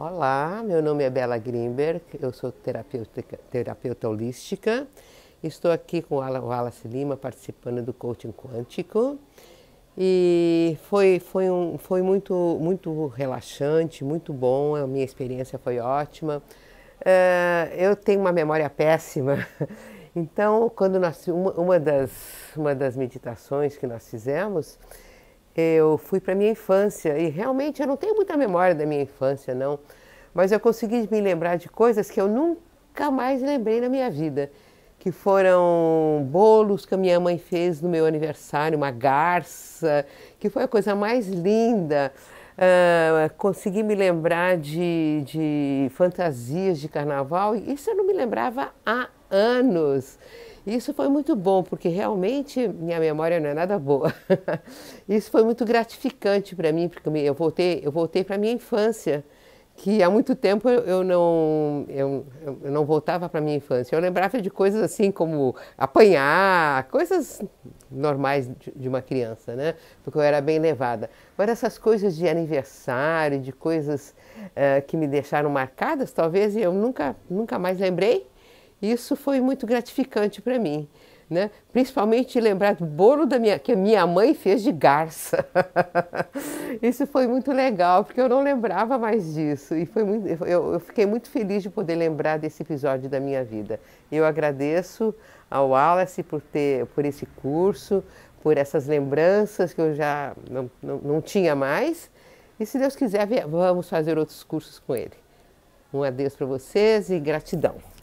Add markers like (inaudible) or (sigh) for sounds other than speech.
Olá, meu nome é Bela Grimberg, eu sou terapeuta, terapeuta holística. Estou aqui com o Wallace Lima participando do coaching quântico. E foi, foi, um, foi muito, muito relaxante, muito bom, a minha experiência foi ótima. Uh, eu tenho uma memória péssima, (laughs) então quando nós, uma, uma, das, uma das meditações que nós fizemos, eu fui para minha infância e realmente eu não tenho muita memória da minha infância não, mas eu consegui me lembrar de coisas que eu nunca mais lembrei na minha vida, que foram bolos que a minha mãe fez no meu aniversário, uma garça, que foi a coisa mais linda. Uh, consegui me lembrar de, de fantasias de carnaval, isso eu não me lembrava há anos. Isso foi muito bom, porque realmente minha memória não é nada boa. (laughs) Isso foi muito gratificante para mim, porque eu voltei, eu voltei para minha infância, que há muito tempo eu não, eu, eu não voltava para minha infância. Eu lembrava de coisas assim como apanhar, coisas normais de uma criança, né? Porque eu era bem levada. Mas essas coisas de aniversário, de coisas uh, que me deixaram marcadas, talvez eu nunca, nunca mais lembrei. Isso foi muito gratificante para mim. Né? Principalmente lembrar do bolo da minha, que a minha mãe fez de garça. (laughs) Isso foi muito legal, porque eu não lembrava mais disso. E foi muito, eu, eu, fiquei muito feliz de poder lembrar desse episódio da minha vida. Eu agradeço ao Wallace por, ter, por esse curso, por essas lembranças que eu já não, não, não tinha mais. E se Deus quiser, vamos fazer outros cursos com ele. Um adeus para vocês e gratidão.